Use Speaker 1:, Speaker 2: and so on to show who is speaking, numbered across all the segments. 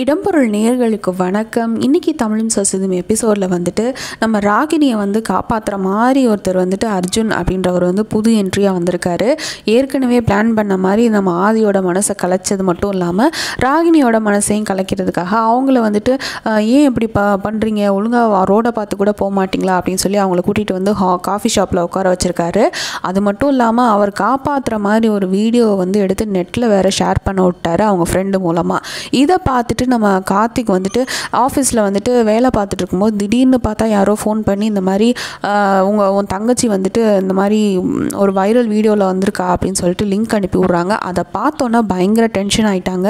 Speaker 1: இடம்பொருள் நேர்களுக்கு வணக்கம் இன்னைக்கு தமிழும் சசிதும் எபிசோடில் வந்துட்டு நம்ம ராகினியை வந்து காப்பாற்றுற மாதிரி ஒருத்தர் வந்துட்டு அர்ஜுன் அப்படின்றவர் வந்து புது என்ட்ரியாக வந்திருக்காரு ஏற்கனவே பிளான் பண்ண மாதிரி நம்ம ஆதியோட மனசை கலைச்சது மட்டும் இல்லாமல் ராகினியோட மனசையும் கலைக்கிறதுக்காக அவங்கள வந்துட்டு ஏன் இப்படி ப பண்ணுறீங்க ஒழுங்காக ரோடை பார்த்து கூட போக மாட்டிங்களா அப்படின்னு சொல்லி அவங்கள கூட்டிகிட்டு வந்து ஹா காஃபி ஷாப்பில் உட்கார வச்சுருக்காரு அது மட்டும் இல்லாமல் அவர் காப்பாற்றுற மாதிரி ஒரு வீடியோவை வந்து எடுத்து நெட்டில் வேறு ஷேர் பண்ண விட்டார் அவங்க ஃப்ரெண்டு மூலமாக இதை பார்த்துட்டு நம்ம கார்த்திக் வந்துட்டு ஆஃபீஸில் வந்துட்டு வேலை பார்த்துட்டு இருக்கும்போது திடீர்னு பார்த்தா யாரோ ஃபோன் பண்ணி இந்த மாதிரி உங்கள் உன் தங்கச்சி வந்துட்டு இந்த மாதிரி ஒரு வைரல் வீடியோவில் வந்திருக்கா அப்படின்னு சொல்லிட்டு லிங்க் அனுப்பி விட்றாங்க அதை பார்த்தோன்னா பயங்கர டென்ஷன் ஆகிட்டாங்க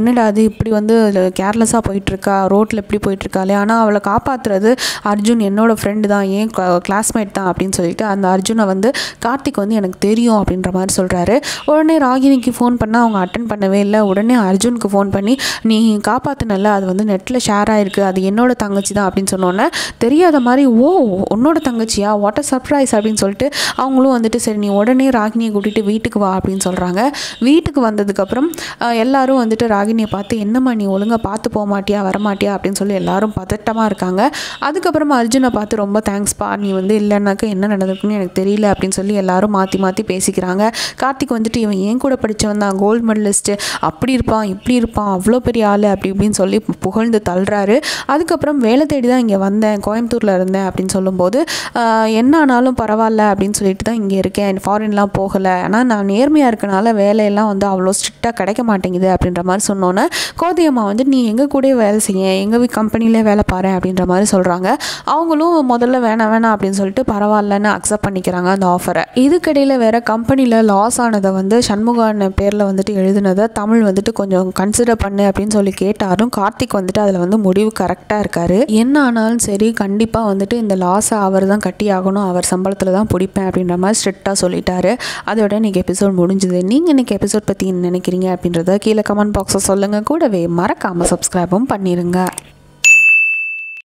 Speaker 1: என்னடா அது இப்படி வந்து கேர்லெஸ்ஸாக போயிட்டுருக்கா ரோட்டில் எப்படி போயிட்டுருக்காளே ஆனால் அவளை காப்பாற்றுறது அர்ஜுன் என்னோடய ஃப்ரெண்டு தான் ஏன் கிளாஸ்மேட் தான் அப்படின்னு சொல்லிட்டு அந்த அர்ஜுனை வந்து கார்த்திக் வந்து எனக்கு தெரியும் அப்படின்ற மாதிரி சொல்கிறாரு உடனே ராகினிக்கு ஃபோன் பண்ணால் அவங்க அட்டன் பண்ணவே இல்லை உடனே அர்ஜுனுக்கு ஃபோன் பண்ணி நீ காப்பாற்றினல அது வந்து நெட்டில் ஷேர் ஆகிருக்கு அது என்னோட தங்கச்சி தான் அப்படின்னு சொன்னோன்னே தெரியாத மாதிரி ஓ உன்னோட தங்கச்சியா வாட் அ சர்ப்ரைஸ் அப்படின்னு சொல்லிட்டு அவங்களும் வந்துட்டு சரி நீ உடனே ராகினியை கூட்டிகிட்டு வீட்டுக்கு வா அப்படின்னு சொல்கிறாங்க வீட்டுக்கு வந்ததுக்கப்புறம் எல்லாரும் வந்துட்டு ராகினியை பார்த்து என்னம்மா நீ ஒழுங்காக பார்த்து போக மாட்டியா வரமாட்டியா அப்படின்னு சொல்லி எல்லாரும் பதட்டமாக இருக்காங்க அதுக்கப்புறமா அர்ஜுனை பார்த்து ரொம்ப தேங்க்ஸ்ப்பா நீ வந்து இல்லைனாக்க என்ன நடந்திருக்குன்னு எனக்கு தெரியல அப்படின்னு சொல்லி எல்லாரும் மாற்றி மாற்றி பேசிக்கிறாங்க கார்த்திக் வந்துட்டு இவன் ஏன் கூட படித்தவன் தான் கோல்டு மெடலிஸ்ட்டு அப்படி இருப்பான் இப்படி இருப்பான் அவ்வளோ பெரிய ஆள் அப்படி இப்படின்னு சொல்லி புகழ்ந்து தள்ளுறாரு அதுக்கப்புறம் வேலை தேடி தான் இங்கே வந்தேன் கோயம்புத்தூரில் இருந்தேன் அப்படின்னு சொல்லும்போது என்ன ஆனாலும் பரவாயில்ல அப்படின்னு சொல்லிட்டு தான் இங்கே இருக்கேன் ஃபாரின்லாம் போகலை ஆனால் நான் நேர்மையாக இருக்கனால வேலையெல்லாம் வந்து அவ்வளோ ஸ்ட்ரிக்டாக கிடைக்க மாட்டேங்குது அப்படின்ற மாதிரி சொன்னோன்னே கோதையம்மா வந்து நீ எங்கள் கூட வேலை செய்ய எங்கள் கம்பெனிலே வேலை பாரு அப்படின்ற மாதிரி சொல்கிறாங்க அவங்களும் முதல்ல வேணாம் வேணாம் அப்படின்னு சொல்லிட்டு பரவாயில்லன்னு அக்செப்ட் பண்ணிக்கிறாங்க அந்த ஆஃபரை இதுக்கிடையில் வேறு கம்பெனியில் லாஸ் ஆனதை வந்து சண்முகான பேரில் வந்துட்டு எழுதினதை தமிழ் வந்துட்டு கொஞ்சம் கன்சிடர் பண்ணு அப்படின்னு சொல்லி லேட் ஆகும் கார்த்திக் வந்துட்டு அதில் வந்து முடிவு கரெக்டாக இருக்காரு என்ன ஆனாலும் சரி கண்டிப்பாக வந்துட்டு இந்த லாஸை அவர் தான் கட்டி ஆகணும் அவர் சம்பளத்தில் தான் பிடிப்பேன் அப்படின்ற மாதிரி ஸ்ட்ரிக்டாக சொல்லிட்டாரு அதோட இன்றைக்கி எபிசோட் முடிஞ்சுது நீங்கள் இன்றைக்கி எபிசோட் பற்றி நினைக்கிறீங்க அப்படின்றத கீழே கமெண்ட் பாக்ஸை சொல்லுங்கள் கூடவே மறக்காமல் சப்ஸ்கிரைபும் பண்ணிடுங்க